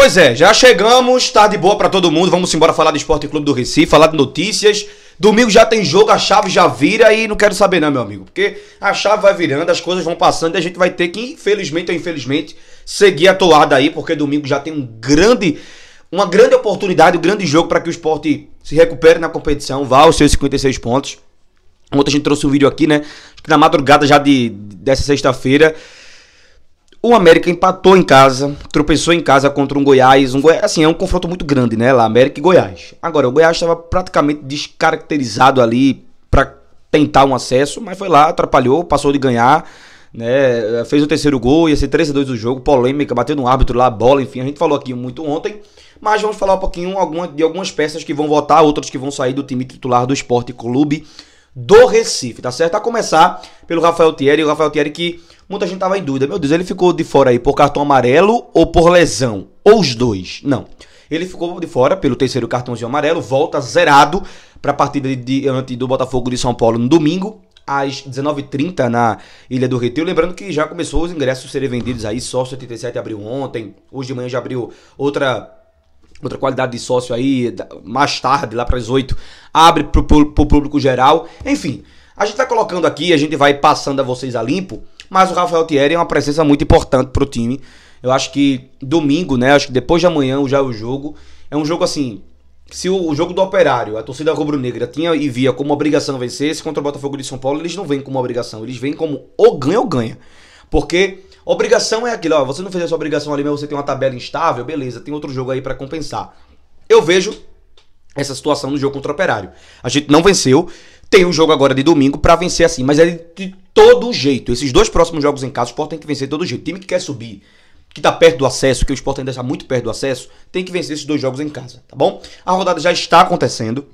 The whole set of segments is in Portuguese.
Pois é, já chegamos, tarde tá boa para todo mundo. Vamos embora falar do Esporte Clube do Recife, falar de notícias. Domingo já tem jogo, a chave já vira e não quero saber não, meu amigo, porque a chave vai virando, as coisas vão passando e a gente vai ter que, infelizmente ou infelizmente, seguir a toada aí, porque domingo já tem um grande uma grande oportunidade, um grande jogo para que o esporte se recupere na competição, vá aos seus 56 pontos. Ontem a gente trouxe um vídeo aqui, né? Acho que na madrugada já de, dessa sexta-feira, o América empatou em casa, tropeçou em casa contra um Goiás. Um Goiás, assim, é um confronto muito grande, né? Lá, América e Goiás. Agora, o Goiás estava praticamente descaracterizado ali para tentar um acesso, mas foi lá, atrapalhou, passou de ganhar, né? Fez o terceiro gol, ia ser 3 a 2 do jogo, polêmica, bateu no árbitro lá, bola, enfim, a gente falou aqui muito ontem. Mas vamos falar um pouquinho alguma, de algumas peças que vão voltar, outras que vão sair do time titular do Esporte Clube do Recife, tá certo? A começar pelo Rafael Thierry, o Rafael Thierry que muita gente tava em dúvida. Meu Deus, ele ficou de fora aí por cartão amarelo ou por lesão? Ou os dois? Não. Ele ficou de fora pelo terceiro cartãozinho amarelo, volta zerado para a partida diante do Botafogo de São Paulo no domingo, às 19h30 na Ilha do Retiro. Lembrando que já começou os ingressos serem vendidos aí, sócio 87 abriu ontem, hoje de manhã já abriu outra outra qualidade de sócio aí, mais tarde, lá para as 8, abre para o público geral. Enfim, a gente vai tá colocando aqui, a gente vai passando a vocês a limpo mas o Rafael Thierry é uma presença muito importante pro time. Eu acho que domingo, né? Acho que depois de amanhã já é o jogo. É um jogo assim. Se o, jogo do Operário, a torcida rubro-negra, tinha e via como obrigação vencer, esse contra o Botafogo de São Paulo, eles não vêm como obrigação. Eles vêm como ou ganha ou ganha. Porque obrigação é aquilo, ó. Você não fez essa sua obrigação ali, mas você tem uma tabela instável, beleza, tem outro jogo aí para compensar. Eu vejo essa situação no jogo contra o Operário. A gente não venceu. Tem o um jogo agora de domingo para vencer assim, mas é de todo jeito. Esses dois próximos jogos em casa, o Sport tem que vencer de todo jeito. O time que quer subir, que tá perto do acesso, que o Sport ainda está muito perto do acesso, tem que vencer esses dois jogos em casa, tá bom? A rodada já está acontecendo.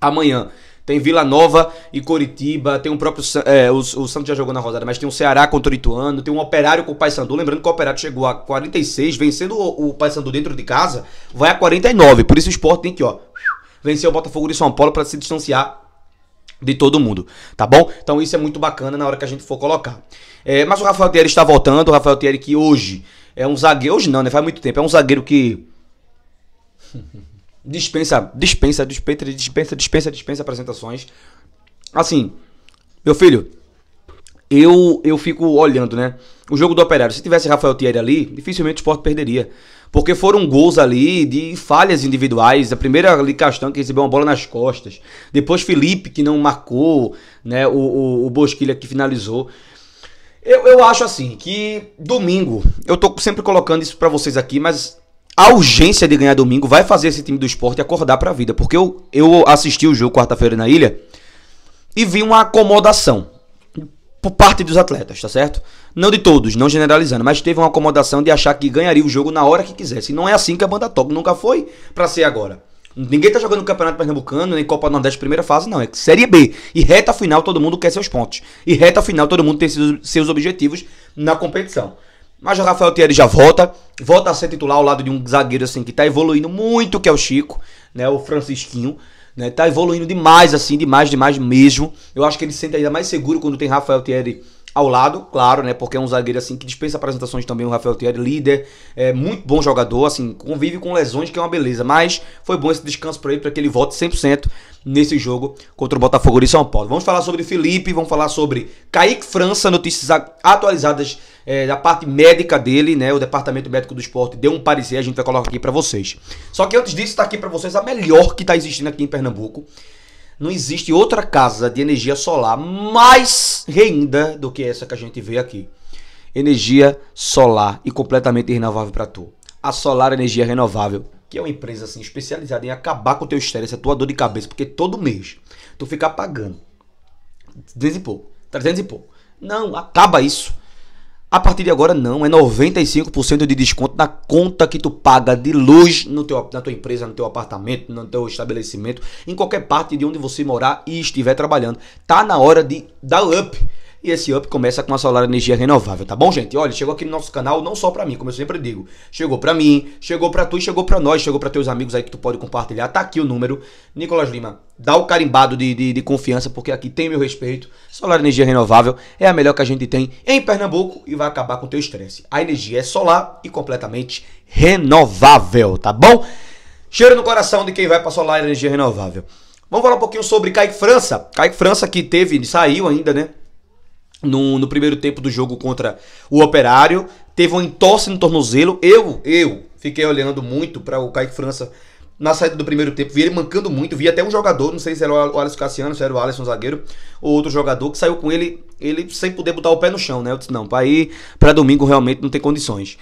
Amanhã tem Vila Nova e Coritiba, tem um próprio. É, o, o, Santos já jogou na rodada, mas tem o um Ceará contra o Ituano, tem um Operário com o Paysandu. Lembrando que o Operário chegou a 46, vencendo o, o Paysandu dentro de casa, vai a 49. Por isso o Sport tem que, ó, vencer o Botafogo de São Paulo para se distanciar de todo mundo, tá bom? Então isso é muito bacana na hora que a gente for colocar. É, mas o Rafael Thierry está voltando, o Rafael Thierry que hoje é um zagueiro, hoje não, né? Faz muito tempo, é um zagueiro que dispensa, dispensa, dispensa, dispensa, dispensa, dispensa apresentações. Assim, meu filho, eu eu fico olhando, né? O jogo do Operário, se tivesse Rafael Thierry ali, dificilmente o Sport perderia. Porque foram gols ali de falhas individuais. A primeira ali, Castan, que recebeu uma bola nas costas. Depois Felipe, que não marcou, né? O, o, o Bosquilha que finalizou. Eu, eu acho assim que domingo, eu tô sempre colocando isso para vocês aqui, mas a urgência de ganhar domingo vai fazer esse time do esporte acordar pra vida. Porque eu, eu assisti o jogo quarta-feira na ilha e vi uma acomodação por parte dos atletas, tá certo? Não de todos, não generalizando, mas teve uma acomodação de achar que ganharia o jogo na hora que quisesse. E não é assim que a banda toca, nunca foi para ser agora. Ninguém tá jogando Campeonato Pernambucano, nem Copa Nordeste primeira fase, não. É Série B. E reta final todo mundo quer seus pontos. E reta final todo mundo tem seus, seus objetivos na competição. Mas o Rafael Thierry já volta, volta a ser titular ao lado de um zagueiro assim que tá evoluindo muito, que é o Chico, né, o Francisquinho. Né? Tá evoluindo demais, assim, demais, demais mesmo. Eu acho que ele se sente ainda mais seguro quando tem Rafael Thierry ao lado, claro, né? Porque é um zagueiro assim que dispensa apresentações também, o Rafael Thierry, líder, é muito bom jogador, assim, convive com lesões que é uma beleza, mas foi bom esse descanso para ele para que ele volte 100% nesse jogo contra o Botafogo de São Paulo. Vamos falar sobre Felipe, vamos falar sobre Kaique França, notícias atualizadas é, da parte médica dele, né? O departamento médico do esporte deu um parecer, a gente vai colocar aqui para vocês. Só que antes disso, tá aqui para vocês a melhor que tá existindo aqui em Pernambuco. Não existe outra casa de energia solar mais renda do que essa que a gente vê aqui. Energia solar e completamente renovável para tu. A Solar Energia Renovável, que é uma empresa assim especializada em acabar com o teu estresse, a tua dor de cabeça, porque todo mês tu fica pagando 200 e pouco, 300 e pouco. Não, acaba isso. A partir de agora não, é 95% de desconto na conta que tu paga de luz no teu, na tua empresa, no teu apartamento, no teu estabelecimento, em qualquer parte de onde você morar e estiver trabalhando. Tá na hora de dar up e esse up começa com a solar energia renovável, tá bom, gente? Olha, chegou aqui no nosso canal, não só para mim, como eu sempre digo. Chegou para mim, chegou para tu e chegou para nós, chegou para teus amigos aí que tu pode compartilhar. Tá aqui o número. Nicolas Lima, dá o carimbado de, de, de confiança, porque aqui tem meu respeito. Solar energia renovável é a melhor que a gente tem em Pernambuco e vai acabar com o teu estresse. A energia é solar e completamente renovável, tá bom? Cheiro no coração de quem vai para solar energia renovável. Vamos falar um pouquinho sobre Kaique França. Kaique França que teve, saiu ainda, né? no, no, primeiro tempo do jogo contra o Operário. Teve uma entorse no tornozelo. Eu, eu fiquei olhando muito para o Kaique França na saída do primeiro tempo. Vi ele mancando muito. Vi até um jogador, não sei se era o Alisson Cassiano, se era o Alisson zagueiro, ou outro jogador, que saiu com ele, ele sem poder botar o pé no chão, né? Eu disse, não, para ir para domingo realmente não tem condições.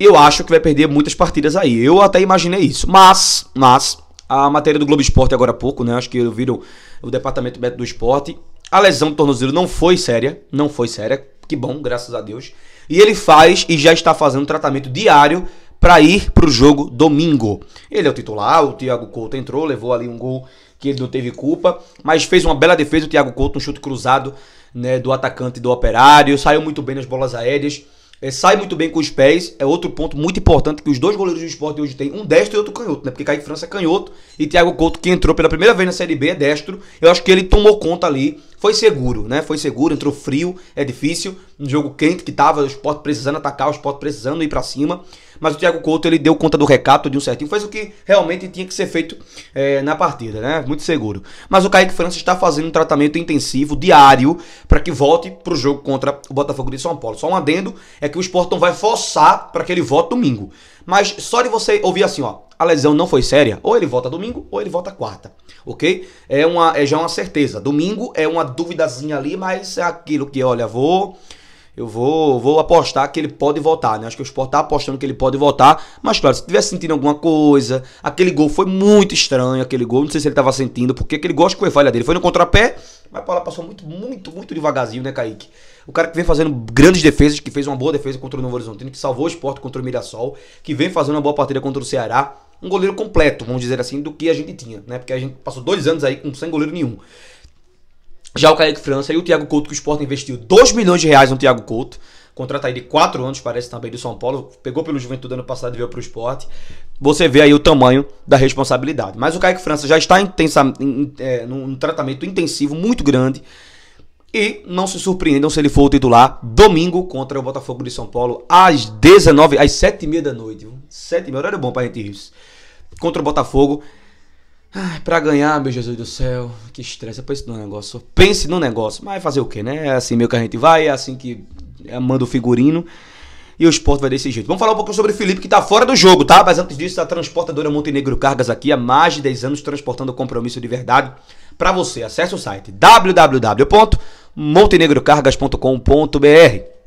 Eu acho que vai perder muitas partidas aí. Eu até imaginei isso. Mas, mas, a matéria do Globo Esporte agora há pouco, né? Acho que viram o departamento do esporte a lesão do tornozelo não foi séria, não foi séria, que bom, graças a Deus. E ele faz e já está fazendo tratamento diário para ir para o jogo domingo. Ele é o titular, o Thiago Couto entrou, levou ali um gol que ele não teve culpa, mas fez uma bela defesa o Thiago Couto, um chute cruzado né, do atacante do Operário, saiu muito bem nas bolas aéreas, é, sai muito bem com os pés, é outro ponto muito importante que os dois goleiros do esporte hoje têm, um destro e outro canhoto, né, porque Caio França é canhoto e Thiago Couto que entrou pela primeira vez na Série B é destro, eu acho que ele tomou conta ali foi seguro, né? Foi seguro, entrou frio, é difícil, um jogo quente que tava, o Sport precisando atacar, o Sport precisando ir para cima, mas o Thiago Couto ele deu conta do recato de um certinho, fez o que realmente tinha que ser feito é, na partida, né? Muito seguro. Mas o Kaique França está fazendo um tratamento intensivo, diário, para que volte pro jogo contra o Botafogo de São Paulo. Só um adendo é que o Sport não vai forçar para que ele volte domingo. Mas só de você ouvir assim, ó, a lesão não foi séria, ou ele volta domingo ou ele volta quarta, ok? É, uma, é já uma certeza. Domingo é uma duvidazinha ali, mas é aquilo que, olha, vou eu vou, vou apostar que ele pode voltar, né? Acho que o Sport tá apostando que ele pode voltar, mas claro, se tivesse sentindo alguma coisa, aquele gol foi muito estranho, aquele gol, não sei se ele tava sentindo, porque aquele gol acho que foi falha dele, foi no contrapé, mas a bola passou muito, muito, muito devagarzinho, né, Kaique? O cara que vem fazendo grandes defesas, que fez uma boa defesa contra o Novo Horizontino, que salvou o Sport contra o Mirassol, que vem fazendo uma boa partida contra o Ceará, um goleiro completo, vamos dizer assim, do que a gente tinha, né? Porque a gente passou dois anos aí com sem goleiro nenhum. Já o Kaique França e o Thiago Couto, que o Sport investiu 2 milhões de reais no Thiago Couto. Contrata aí de 4 anos, parece também, do São Paulo. Pegou pelo Juventude ano passado e veio para o esporte. Você vê aí o tamanho da responsabilidade. Mas o Kaique França já está intensa, em, é, num tratamento intensivo muito grande. E não se surpreendam se ele for o titular domingo contra o Botafogo de São Paulo às 19, às 7h30 da noite. 7h, horário bom para a gente ir. Contra o Botafogo. Ai, pra ganhar, meu Jesus do céu, que estresse. Eu pense no negócio. Pense no negócio. Mas fazer o quê, né? É assim meio que a gente vai, é assim que é, manda o figurino. E o esporte vai desse jeito. Vamos falar um pouco sobre o Felipe, que tá fora do jogo, tá? Mas antes disso, a transportadora Montenegro Cargas aqui há mais de 10 anos transportando compromisso de verdade para você. Acesse o site www.montenegrocargas.com.br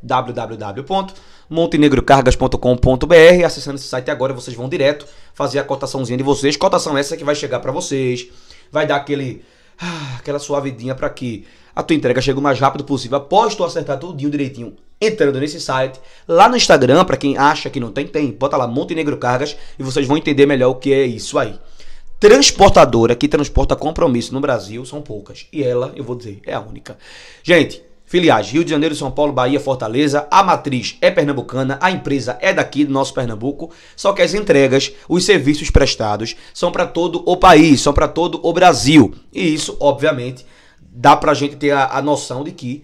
www.montenegrocargas.com.br montenegrocargas.com.br. Acessando esse site agora, vocês vão direto fazer a cotaçãozinha de vocês. Cotação essa que vai chegar para vocês, vai dar aquele ah, aquela suavidinha para que a tua entrega chegue o mais rápido possível. Após tu acertar tudinho direitinho, entrando nesse site, lá no Instagram, para quem acha que não tem, tem. Bota lá Montenegro Cargas e vocês vão entender melhor o que é isso aí. Transportadora que transporta compromisso no Brasil são poucas. E ela, eu vou dizer, é a única. Gente, Filiais: Rio de Janeiro, São Paulo, Bahia, Fortaleza. A matriz é pernambucana, a empresa é daqui do nosso Pernambuco. Só que as entregas, os serviços prestados são para todo o país, são para todo o Brasil. E isso, obviamente, dá para a gente ter a, a noção de que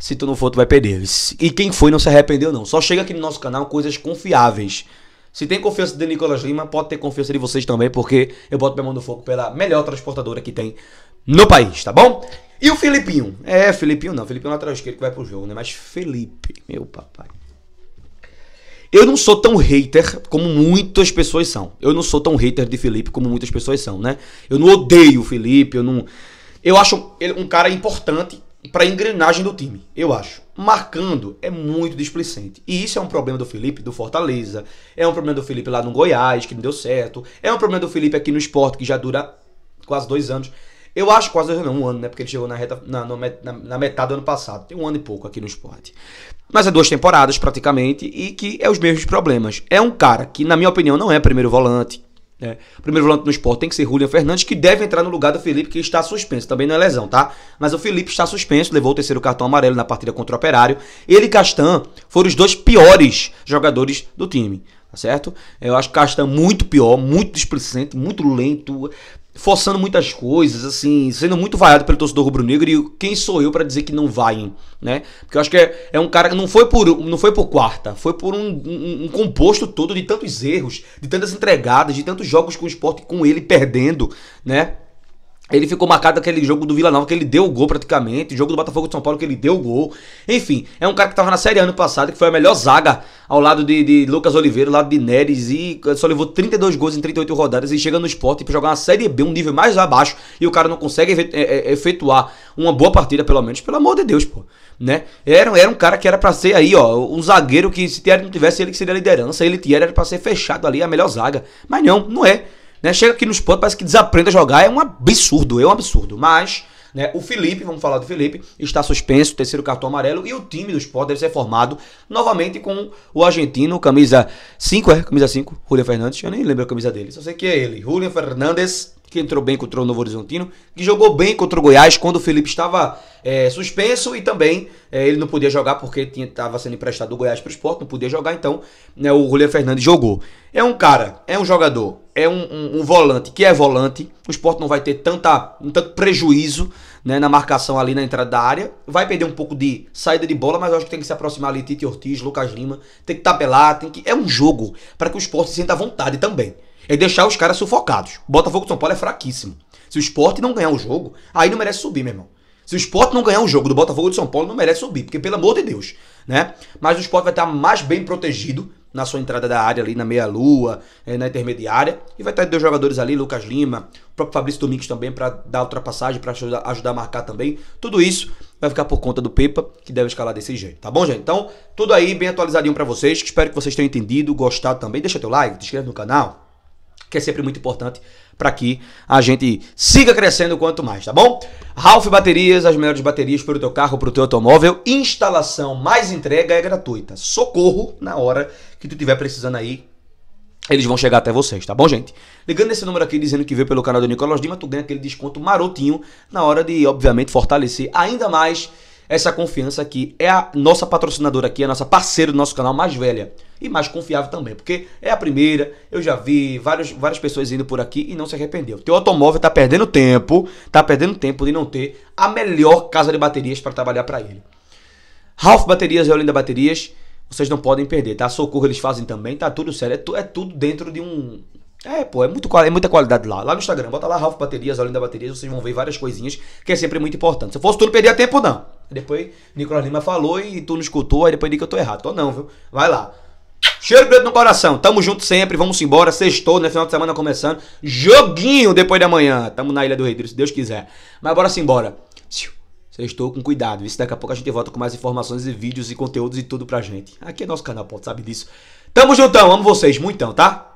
se tu não for, tu vai perder. E quem foi não se arrependeu, não. Só chega aqui no nosso canal coisas confiáveis. Se tem confiança de Nicolas Lima, pode ter confiança de vocês também, porque eu boto minha mão no fogo pela melhor transportadora que tem no país, tá bom? E o Filipinho? É, Filipinho não. Filipinho é lateral esquerdo que vai pro jogo, né? Mas Felipe, meu papai. Eu não sou tão hater como muitas pessoas são. Eu não sou tão hater de Felipe como muitas pessoas são, né? Eu não odeio o Felipe, eu não. Eu acho ele um cara importante para engrenagem do time, eu acho. Marcando é muito displicente. E isso é um problema do Felipe do Fortaleza. É um problema do Felipe lá no Goiás, que não deu certo. É um problema do Felipe aqui no esporte, que já dura quase dois anos. Eu acho quase dois anos, um ano, né? Porque ele chegou na, reta, na, na, na metade do ano passado. Tem um ano e pouco aqui no esporte. Mas é duas temporadas praticamente e que é os mesmos problemas. É um cara que, na minha opinião, não é primeiro volante. Né. primeiro volante no esporte tem que ser Julian Fernandes, que deve entrar no lugar do Felipe, que está suspenso. Também não é lesão, tá? Mas o Felipe está suspenso, levou o terceiro cartão amarelo na partida contra o Operário. Ele e Castan foram os dois piores jogadores do time, tá certo? Eu acho Castan muito pior, muito displicente, muito lento forçando muitas coisas, assim, sendo muito vaiado pelo torcedor rubro-negro e quem sou eu para dizer que não vai, né? Porque eu acho que é, é, um cara que não foi por não foi por quarta, foi por um, um, um, composto todo de tantos erros, de tantas entregadas, de tantos jogos com o esporte com ele perdendo, né? Ele ficou marcado aquele jogo do Vila Nova que ele deu o gol praticamente, jogo do Botafogo de São Paulo que ele deu o gol. Enfim, é um cara que tava na Série ano passado, que foi a melhor zaga ao lado de, de Lucas Oliveira, ao lado de Neres e só levou 32 gols em 38 rodadas e chega no esporte para jogar uma Série B, um nível mais abaixo, e o cara não consegue é, é, efetuar uma boa partida pelo menos, pelo amor de Deus, pô, né? Era, era um cara que era para ser aí, ó, um zagueiro que se Thierry não tivesse ele que seria a liderança, ele Thierry era para ser fechado ali, a melhor zaga. Mas não, não é. Né? Chega aqui nos esporte, parece que desaprende a jogar. É um absurdo, é um absurdo. Mas né? O Felipe, vamos falar do Felipe, está suspenso, terceiro cartão amarelo, e o time do Sport deve ser formado novamente com o argentino, camisa 5, é? Camisa 5, Julian Fernandes. Eu nem lembro a camisa dele, só sei que é ele. Julian Fernandes que entrou bem contra o Novo Horizontino, que jogou bem contra o Goiás quando o Felipe estava é, suspenso e também é, ele não podia jogar porque estava sendo emprestado do Goiás para o esporte, não podia jogar, então né, o Julio Fernandes jogou. É um cara, é um jogador, é um, um, um volante que é volante, o esporte não vai ter tanta, um tanto prejuízo né, na marcação ali na entrada da área, vai perder um pouco de saída de bola, mas eu acho que tem que se aproximar ali Tite Ortiz, Lucas Lima, tem que tapelar, tem que... é um jogo para que o esporte se sinta à vontade também. É deixar os caras sufocados. O Botafogo de São Paulo é fraquíssimo. Se o esporte não ganhar o jogo, aí não merece subir, meu irmão. Se o esporte não ganhar o jogo do Botafogo de São Paulo, não merece subir, porque pelo amor de Deus, né? Mas o esporte vai estar mais bem protegido na sua entrada da área ali na meia-lua, eh, na intermediária, e vai ter dois jogadores ali, Lucas Lima, o próprio Fabrício Domingos também para dar ultrapassagem, para ajudar a marcar também. Tudo isso vai ficar por conta do Pepa, que deve escalar desse jeito, tá bom, gente? Então, tudo aí bem atualizadinho para vocês, espero que vocês tenham entendido, gostado também. Deixa teu like, te inscreve no canal, que é sempre muito importante para que a gente siga crescendo quanto mais, tá bom? Ralph Baterias, as melhores baterias para o teu carro, para o teu automóvel. Instalação mais entrega é gratuita. Socorro na hora que tu tiver precisando aí. Eles vão chegar até vocês, tá bom, gente? Ligando esse número aqui dizendo que veio pelo canal do Nicolas Lima, tu ganha aquele desconto marotinho na hora de, obviamente, fortalecer ainda mais essa confiança que é a nossa patrocinadora aqui, a nossa parceira do nosso canal mais velha e mais confiável também, porque é a primeira, eu já vi várias várias pessoas indo por aqui e não se arrependeu. Teu automóvel está perdendo tempo, está perdendo tempo de não ter a melhor casa de baterias para trabalhar para ele. Ralph Baterias e Olinda Baterias, vocês não podem perder, tá? Socorro eles fazem também, tá tudo sério, é, tu, é tudo dentro de um, é, pô, é, muito, é muita qualidade lá. Lá no Instagram, bota lá Ralph Baterias, Olinda baterias, vocês vão ver várias coisinhas, que é sempre muito importante. Se fosse tu, não perdia tempo, não. Depois Nicolas Lima falou e tu não escutou, aí depois diz que eu tô errado. Tô não, viu? Vai lá. Cheiro grande no coração. Tamo junto sempre. Vamos embora. Sextou, né? Final de semana começando. Joguinho depois da manhã. Tamo na Ilha do Retiro, se Deus quiser. Mas bora simbora. Sextou com cuidado. Isso daqui a pouco a gente volta com mais informações e vídeos e conteúdos e tudo pra gente. Aqui é nosso canal, pode sabe disso. Tamo juntão. Amo vocês. Muitão, tá?